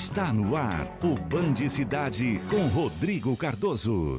Está no ar o Band Cidade com Rodrigo Cardoso.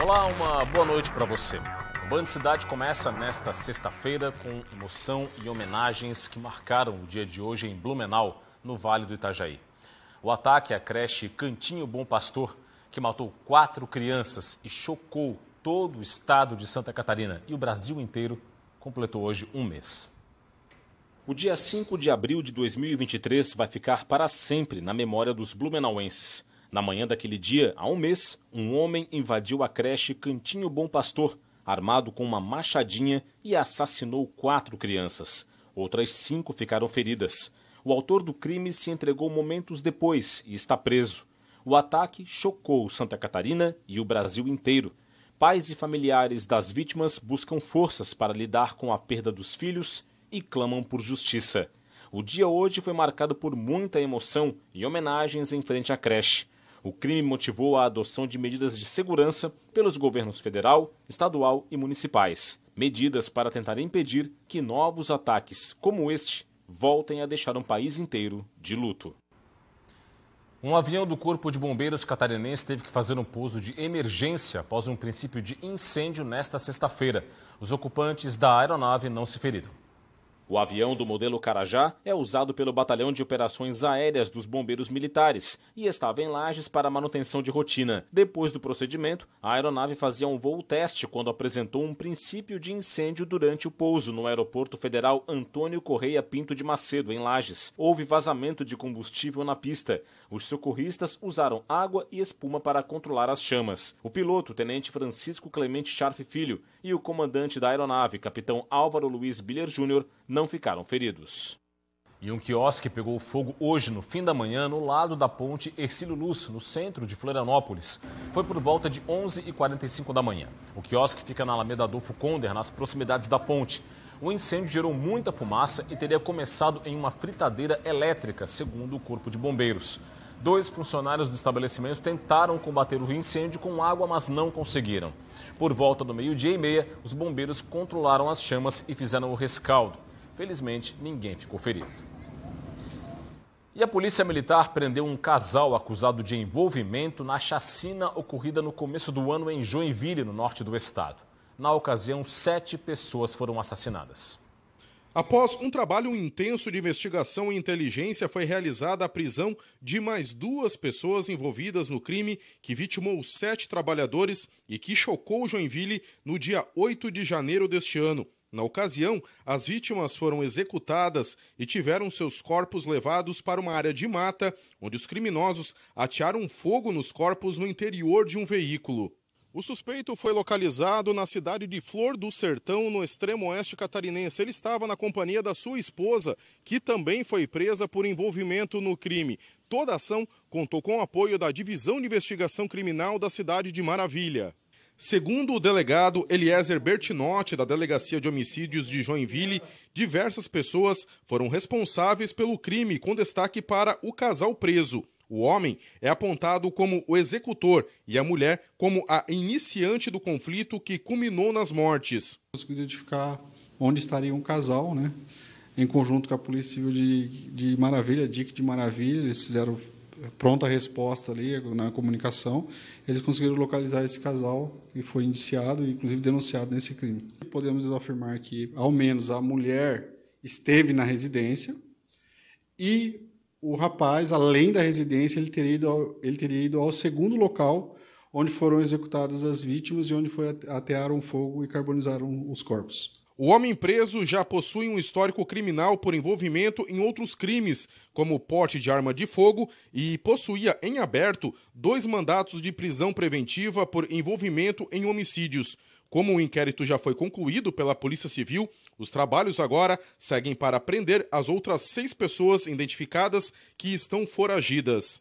Olá, uma boa noite para você. O Band Cidade começa nesta sexta-feira com emoção e homenagens que marcaram o dia de hoje em Blumenau, no Vale do Itajaí. O ataque à creche Cantinho Bom Pastor, que matou quatro crianças e chocou todo o estado de Santa Catarina e o Brasil inteiro, completou hoje um mês. O dia 5 de abril de 2023 vai ficar para sempre na memória dos blumenauenses. Na manhã daquele dia, há um mês, um homem invadiu a creche Cantinho Bom Pastor, armado com uma machadinha e assassinou quatro crianças. Outras cinco ficaram feridas. O autor do crime se entregou momentos depois e está preso. O ataque chocou Santa Catarina e o Brasil inteiro. Pais e familiares das vítimas buscam forças para lidar com a perda dos filhos e clamam por justiça. O dia hoje foi marcado por muita emoção e homenagens em frente à creche. O crime motivou a adoção de medidas de segurança pelos governos federal, estadual e municipais. Medidas para tentar impedir que novos ataques como este voltem a deixar um país inteiro de luto. Um avião do Corpo de Bombeiros catarinense teve que fazer um pouso de emergência após um princípio de incêndio nesta sexta-feira. Os ocupantes da aeronave não se feriram. O avião do modelo Carajá é usado pelo Batalhão de Operações Aéreas dos Bombeiros Militares e estava em Lages para manutenção de rotina. Depois do procedimento, a aeronave fazia um voo teste quando apresentou um princípio de incêndio durante o pouso no Aeroporto Federal Antônio Correia Pinto de Macedo, em Lages. Houve vazamento de combustível na pista. Os socorristas usaram água e espuma para controlar as chamas. O piloto, tenente Francisco Clemente Scharf Filho, e o comandante da aeronave, capitão Álvaro Luiz Biller Júnior, não ficaram feridos. E um quiosque pegou fogo hoje, no fim da manhã, no lado da ponte Ercílio Luz, no centro de Florianópolis. Foi por volta de 11h45 da manhã. O quiosque fica na Alameda Adolfo Conder, nas proximidades da ponte. O incêndio gerou muita fumaça e teria começado em uma fritadeira elétrica, segundo o Corpo de Bombeiros. Dois funcionários do estabelecimento tentaram combater o incêndio com água, mas não conseguiram. Por volta do meio-dia e meia, os bombeiros controlaram as chamas e fizeram o rescaldo. Felizmente, ninguém ficou ferido. E a Polícia Militar prendeu um casal acusado de envolvimento na chacina ocorrida no começo do ano em Joinville, no norte do estado. Na ocasião, sete pessoas foram assassinadas. Após um trabalho intenso de investigação e inteligência, foi realizada a prisão de mais duas pessoas envolvidas no crime que vitimou sete trabalhadores e que chocou Joinville no dia 8 de janeiro deste ano. Na ocasião, as vítimas foram executadas e tiveram seus corpos levados para uma área de mata, onde os criminosos atearam fogo nos corpos no interior de um veículo. O suspeito foi localizado na cidade de Flor do Sertão, no extremo oeste catarinense. Ele estava na companhia da sua esposa, que também foi presa por envolvimento no crime. Toda a ação contou com o apoio da Divisão de Investigação Criminal da cidade de Maravilha. Segundo o delegado Eliezer Bertinotti, da Delegacia de Homicídios de Joinville, diversas pessoas foram responsáveis pelo crime, com destaque para o casal preso. O homem é apontado como o executor e a mulher como a iniciante do conflito que culminou nas mortes. Conseguiu identificar onde estaria um casal, né? Em conjunto com a Polícia Civil de, de Maravilha, DIC de Maravilha, eles fizeram pronta resposta ali na né, comunicação, eles conseguiram localizar esse casal e foi indiciado e inclusive denunciado nesse crime. Podemos afirmar que ao menos a mulher esteve na residência e o rapaz, além da residência, ele teria ido ao, ele teria ido ao segundo local onde foram executadas as vítimas e onde foi atearam fogo e carbonizaram os corpos. O homem preso já possui um histórico criminal por envolvimento em outros crimes, como porte de arma de fogo, e possuía em aberto dois mandatos de prisão preventiva por envolvimento em homicídios. Como o inquérito já foi concluído pela Polícia Civil, os trabalhos agora seguem para prender as outras seis pessoas identificadas que estão foragidas.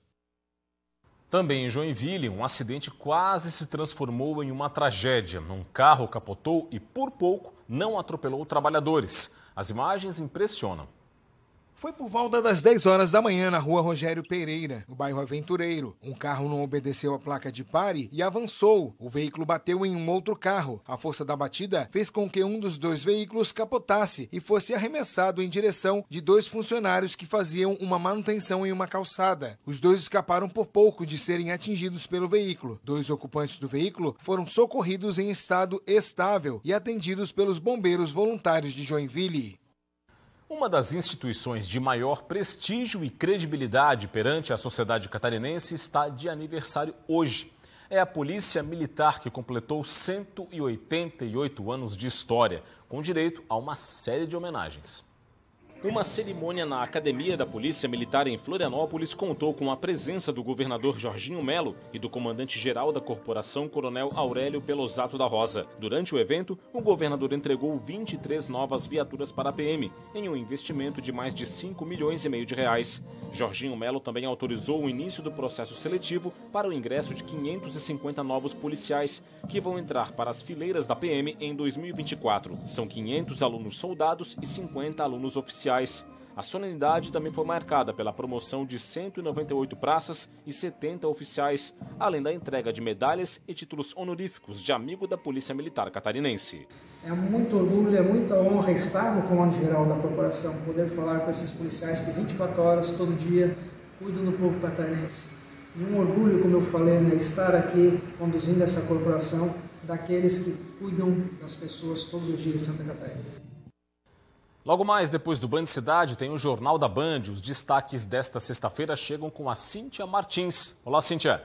Também em Joinville, um acidente quase se transformou em uma tragédia. Um carro capotou e, por pouco, não atropelou trabalhadores. As imagens impressionam. Foi por volta das 10 horas da manhã na rua Rogério Pereira, no bairro Aventureiro. Um carro não obedeceu a placa de pare e avançou. O veículo bateu em um outro carro. A força da batida fez com que um dos dois veículos capotasse e fosse arremessado em direção de dois funcionários que faziam uma manutenção em uma calçada. Os dois escaparam por pouco de serem atingidos pelo veículo. Dois ocupantes do veículo foram socorridos em estado estável e atendidos pelos bombeiros voluntários de Joinville. Uma das instituições de maior prestígio e credibilidade perante a sociedade catarinense está de aniversário hoje. É a Polícia Militar que completou 188 anos de história, com direito a uma série de homenagens. Uma cerimônia na Academia da Polícia Militar em Florianópolis contou com a presença do governador Jorginho Melo e do comandante-geral da corporação, Coronel Aurélio Pelosato da Rosa. Durante o evento, o governador entregou 23 novas viaturas para a PM, em um investimento de mais de 5 milhões e meio de reais. Jorginho Melo também autorizou o início do processo seletivo para o ingresso de 550 novos policiais, que vão entrar para as fileiras da PM em 2024. São 500 alunos soldados e 50 alunos oficiais sociais. A solenidade também foi marcada pela promoção de 198 praças e 70 oficiais, além da entrega de medalhas e títulos honoríficos de amigo da Polícia Militar Catarinense. É muito orgulho, é muita honra estar no Comando Geral da Corporação, poder falar com esses policiais que 24 horas, todo dia, cuidam do povo catarinense. E um orgulho, como eu falei, né, estar aqui conduzindo essa corporação daqueles que cuidam das pessoas todos os dias de Santa Catarina. Logo mais depois do Band Cidade, tem o Jornal da Band. Os destaques desta sexta-feira chegam com a Cíntia Martins. Olá, Cíntia.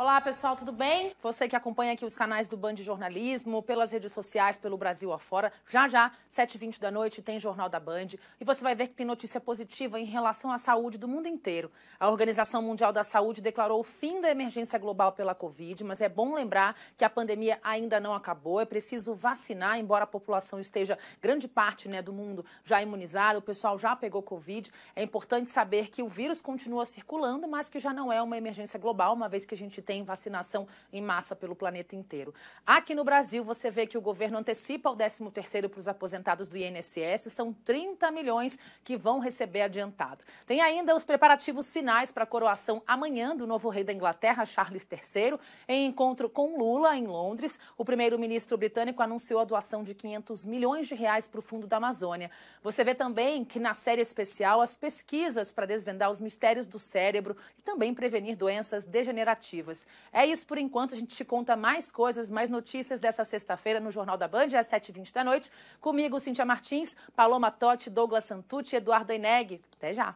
Olá, pessoal, tudo bem? Você que acompanha aqui os canais do Band Jornalismo, pelas redes sociais, pelo Brasil afora, já já, 7h20 da noite, tem Jornal da Band. E você vai ver que tem notícia positiva em relação à saúde do mundo inteiro. A Organização Mundial da Saúde declarou o fim da emergência global pela Covid, mas é bom lembrar que a pandemia ainda não acabou. É preciso vacinar, embora a população esteja, grande parte né, do mundo, já imunizada, o pessoal já pegou Covid. É importante saber que o vírus continua circulando, mas que já não é uma emergência global, uma vez que a gente tem vacinação em massa pelo planeta inteiro. Aqui no Brasil, você vê que o governo antecipa o 13º para os aposentados do INSS, são 30 milhões que vão receber adiantado. Tem ainda os preparativos finais para a coroação amanhã do novo rei da Inglaterra, Charles III, em encontro com Lula em Londres. O primeiro-ministro britânico anunciou a doação de 500 milhões de reais para o Fundo da Amazônia. Você vê também que na série especial as pesquisas para desvendar os mistérios do cérebro e também prevenir doenças degenerativas. É isso por enquanto. A gente te conta mais coisas, mais notícias dessa sexta-feira no Jornal da Band, às 7h20 da noite. Comigo, Cintia Martins, Paloma Totti, Douglas Santucci, Eduardo Eneg. Até já.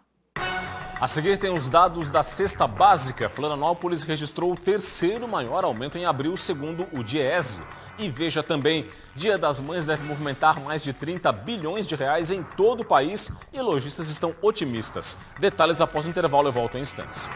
A seguir tem os dados da cesta básica. Florianópolis registrou o terceiro maior aumento em abril, segundo o Diese. E veja também, Dia das Mães deve movimentar mais de 30 bilhões de reais em todo o país e lojistas estão otimistas. Detalhes após o intervalo eu volto em instantes.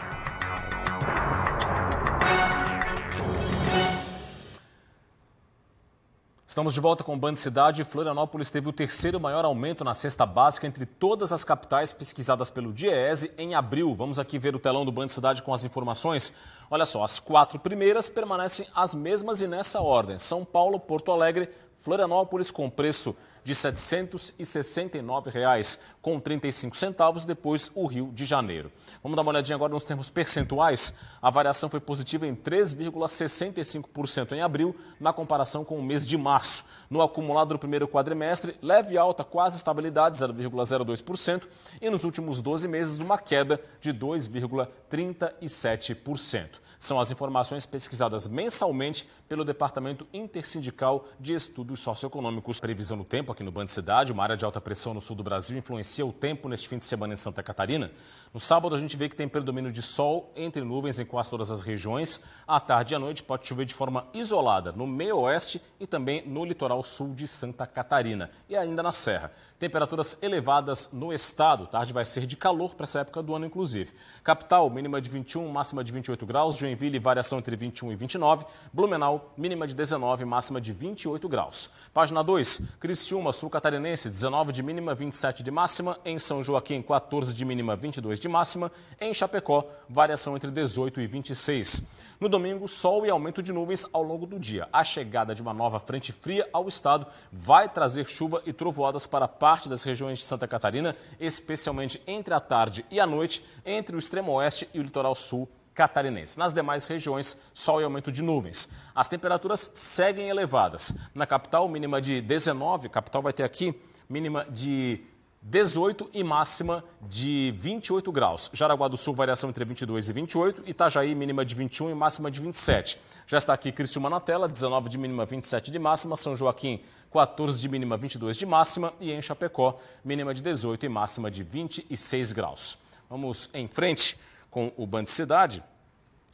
Estamos de volta com o Band Cidade. Florianópolis teve o terceiro maior aumento na cesta básica entre todas as capitais pesquisadas pelo DIEESE em abril. Vamos aqui ver o telão do Band Cidade com as informações. Olha só, as quatro primeiras permanecem as mesmas e nessa ordem: São Paulo, Porto Alegre, Florianópolis com preço de R$ 769,35, depois o Rio de Janeiro. Vamos dar uma olhadinha agora nos termos percentuais. A variação foi positiva em 3,65% em abril, na comparação com o mês de março. No acumulado do primeiro quadrimestre, leve alta, quase estabilidade, 0,02%, e nos últimos 12 meses, uma queda de 2,37%. São as informações pesquisadas mensalmente pelo Departamento Intersindical de Estudos Socioeconômicos. Previsão do tempo aqui no Band Cidade, uma área de alta pressão no sul do Brasil influencia o tempo neste fim de semana em Santa Catarina. No sábado, a gente vê que tem predomínio de sol entre nuvens em quase todas as regiões. À tarde e à noite, pode chover de forma isolada no meio-oeste e também no litoral sul de Santa Catarina e ainda na Serra. Temperaturas elevadas no estado. Tarde vai ser de calor para essa época do ano, inclusive. Capital, mínima de 21, máxima de 28 graus. Joinville, variação entre 21 e 29. Blumenau, mínima de 19, máxima de 28 graus. Página 2, Criciúma, sul catarinense, 19 de mínima, 27 de máxima. Em São Joaquim, 14 de mínima, 22 de máxima. Em Chapecó, variação entre 18 e 26. No domingo, sol e aumento de nuvens ao longo do dia. A chegada de uma nova frente fria ao estado vai trazer chuva e trovoadas para a parte das regiões de Santa Catarina, especialmente entre a tarde e a noite, entre o extremo oeste e o litoral sul catarinense. Nas demais regiões, sol e aumento de nuvens. As temperaturas seguem elevadas. Na capital, mínima de 19, capital vai ter aqui mínima de 18 e máxima de 28 graus. Jaraguá do Sul, variação entre 22 e 28. Itajaí, mínima de 21 e máxima de 27. Já está aqui Criciúma na tela, 19 de mínima, 27 de máxima. São Joaquim, 14 de mínima, 22 de máxima. E em Chapecó, mínima de 18 e máxima de 26 graus. Vamos em frente com o Band Cidade.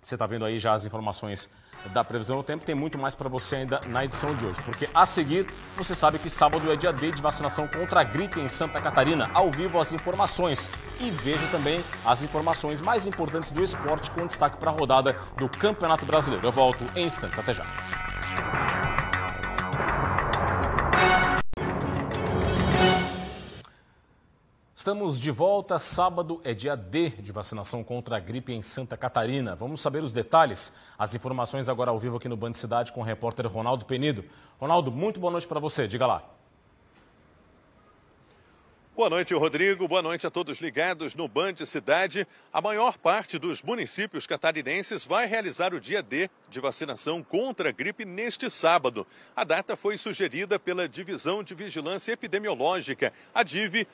Você está vendo aí já as informações da previsão do tempo, tem muito mais para você ainda na edição de hoje. Porque a seguir, você sabe que sábado é dia D de vacinação contra a gripe em Santa Catarina. Ao vivo as informações. E veja também as informações mais importantes do esporte com destaque para a rodada do Campeonato Brasileiro. Eu volto em instantes. Até já. Estamos de volta. Sábado é dia D de vacinação contra a gripe em Santa Catarina. Vamos saber os detalhes. As informações agora ao vivo aqui no Band Cidade com o repórter Ronaldo Penido. Ronaldo, muito boa noite para você. Diga lá. Boa noite, Rodrigo. Boa noite a todos ligados no Band Cidade. A maior parte dos municípios catarinenses vai realizar o dia D de vacinação contra a gripe neste sábado. A data foi sugerida pela Divisão de Vigilância Epidemiológica, a DIVE,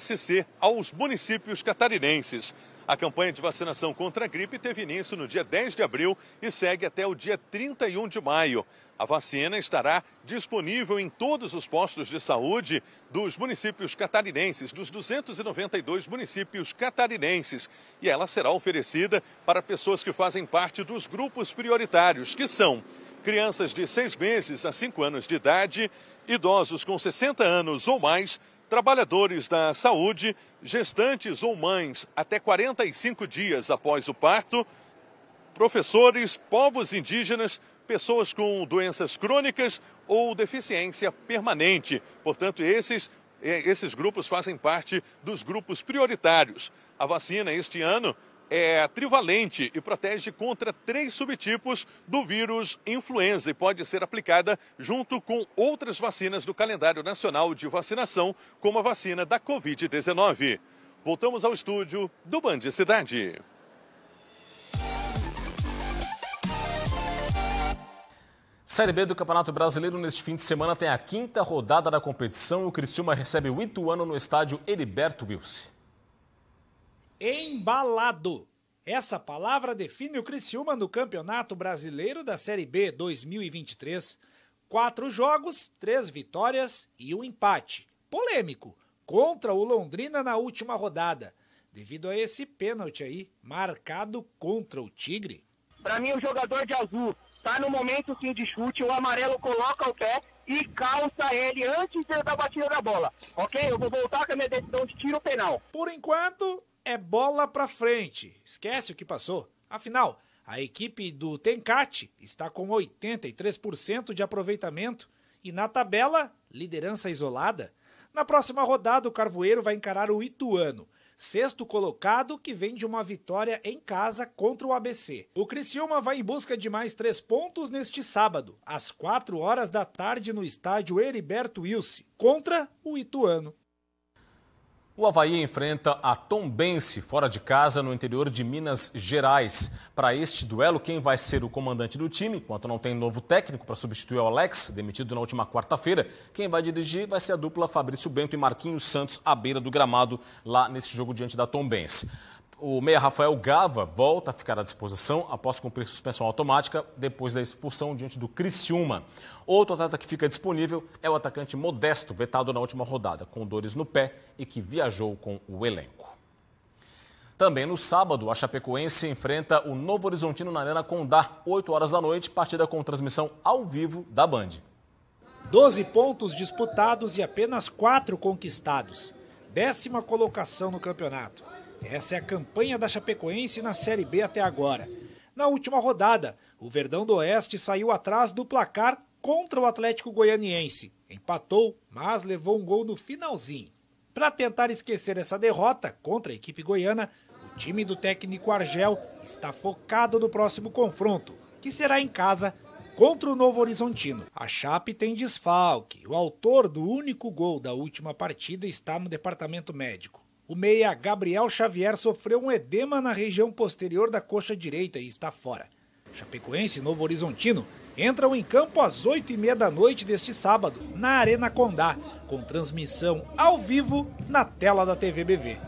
SC aos municípios catarinenses. A campanha de vacinação contra a gripe teve início no dia 10 de abril e segue até o dia 31 de maio. A vacina estará disponível em todos os postos de saúde dos municípios catarinenses, dos 292 municípios catarinenses. E ela será oferecida para pessoas que fazem parte dos grupos prioritários, que são crianças de 6 meses a 5 anos de idade, idosos com 60 anos ou mais Trabalhadores da saúde, gestantes ou mães até 45 dias após o parto, professores, povos indígenas, pessoas com doenças crônicas ou deficiência permanente. Portanto, esses, eh, esses grupos fazem parte dos grupos prioritários. A vacina este ano é trivalente e protege contra três subtipos do vírus influenza e pode ser aplicada junto com outras vacinas do calendário nacional de vacinação, como a vacina da Covid-19. Voltamos ao estúdio do Band Cidade. Série B do Campeonato Brasileiro neste fim de semana tem a quinta rodada da competição. O Criciúma recebe o Ituano no estádio Heriberto Wilson. Embalado. Essa palavra define o Criciúma no Campeonato Brasileiro da Série B 2023. Quatro jogos, três vitórias e um empate. Polêmico, contra o Londrina na última rodada, devido a esse pênalti aí, marcado contra o Tigre. Para mim, o jogador de azul tá no momento sim de chute, o amarelo coloca o pé e calça ele antes da batida da bola. Ok? Eu vou voltar com a minha decisão de tiro penal. Por enquanto, é bola para frente. Esquece o que passou. Afinal, a equipe do Tencate está com 83% de aproveitamento e na tabela, liderança isolada. Na próxima rodada, o Carvoeiro vai encarar o Ituano, sexto colocado que vem de uma vitória em casa contra o ABC. O Criciúma vai em busca de mais três pontos neste sábado, às 4 horas da tarde no estádio Heriberto Wilson, contra o Ituano. O Havaí enfrenta a Tombense fora de casa no interior de Minas Gerais. Para este duelo, quem vai ser o comandante do time, enquanto não tem novo técnico para substituir o Alex, demitido na última quarta-feira, quem vai dirigir vai ser a dupla Fabrício Bento e Marquinhos Santos à beira do gramado lá nesse jogo diante da Tombense. O meia Rafael Gava volta a ficar à disposição após cumprir suspensão automática depois da expulsão diante do Criciúma. Outro atleta que fica disponível é o atacante Modesto, vetado na última rodada, com dores no pé e que viajou com o elenco. Também no sábado, a Chapecoense enfrenta o Novo Horizontino na Arena Condá, 8 horas da noite, partida com transmissão ao vivo da Band. 12 pontos disputados e apenas 4 conquistados. Décima colocação no campeonato. Essa é a campanha da Chapecoense na Série B até agora. Na última rodada, o Verdão do Oeste saiu atrás do placar contra o Atlético Goianiense. Empatou, mas levou um gol no finalzinho. Para tentar esquecer essa derrota contra a equipe goiana, o time do técnico Argel está focado no próximo confronto, que será em casa contra o Novo Horizontino. A Chape tem desfalque. O autor do único gol da última partida está no departamento médico. O meia Gabriel Xavier sofreu um edema na região posterior da coxa direita e está fora. Chapecoense e Novo Horizontino entram em campo às 8h30 da noite deste sábado, na Arena Condá, com transmissão ao vivo na tela da TVBV.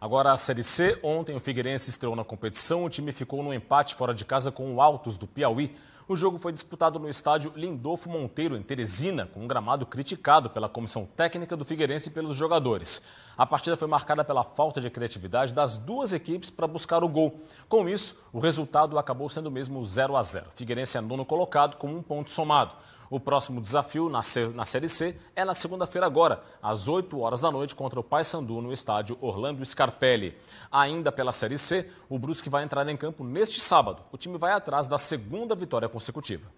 Agora a Série C, ontem o Figueirense estreou na competição, o time ficou no empate fora de casa com o Altos do Piauí. O jogo foi disputado no estádio Lindolfo Monteiro, em Teresina, com um gramado criticado pela comissão técnica do Figueirense e pelos jogadores. A partida foi marcada pela falta de criatividade das duas equipes para buscar o gol. Com isso, o resultado acabou sendo mesmo 0 a 0. Figueirense é nono colocado com um ponto somado. O próximo desafio na, na Série C é na segunda-feira agora, às 8 horas da noite, contra o Paysandu no estádio Orlando Scarpelli. Ainda pela Série C, o Brusque vai entrar em campo neste sábado. O time vai atrás da segunda vitória consecutiva.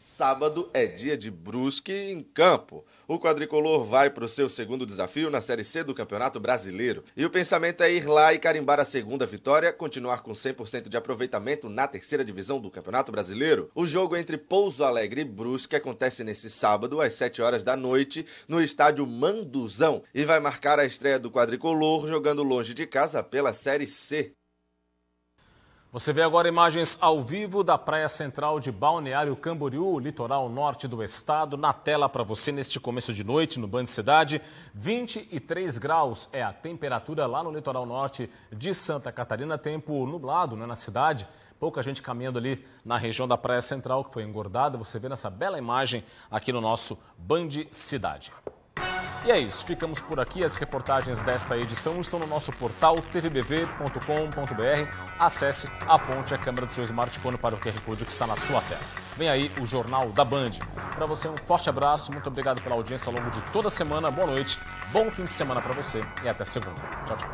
Sábado é dia de Brusque em campo. O quadricolor vai para o seu segundo desafio na Série C do Campeonato Brasileiro. E o pensamento é ir lá e carimbar a segunda vitória, continuar com 100% de aproveitamento na terceira divisão do Campeonato Brasileiro. O jogo entre Pouso Alegre e Brusque acontece nesse sábado, às 7 horas da noite, no estádio Manduzão. E vai marcar a estreia do quadricolor jogando longe de casa pela Série C. Você vê agora imagens ao vivo da Praia Central de Balneário Camboriú, litoral norte do estado, na tela para você neste começo de noite no Band Cidade. 23 graus é a temperatura lá no litoral norte de Santa Catarina, tempo nublado né, na cidade. Pouca gente caminhando ali na região da Praia Central, que foi engordada. Você vê nessa bela imagem aqui no nosso Band Cidade. E é isso, ficamos por aqui. As reportagens desta edição estão no nosso portal tvbv.com.br. Acesse, aponte a câmera do seu smartphone para o QR Code que está na sua tela. Vem aí o Jornal da Band. Para você, um forte abraço, muito obrigado pela audiência ao longo de toda a semana. Boa noite, bom fim de semana para você e até segunda. Tchau, tchau.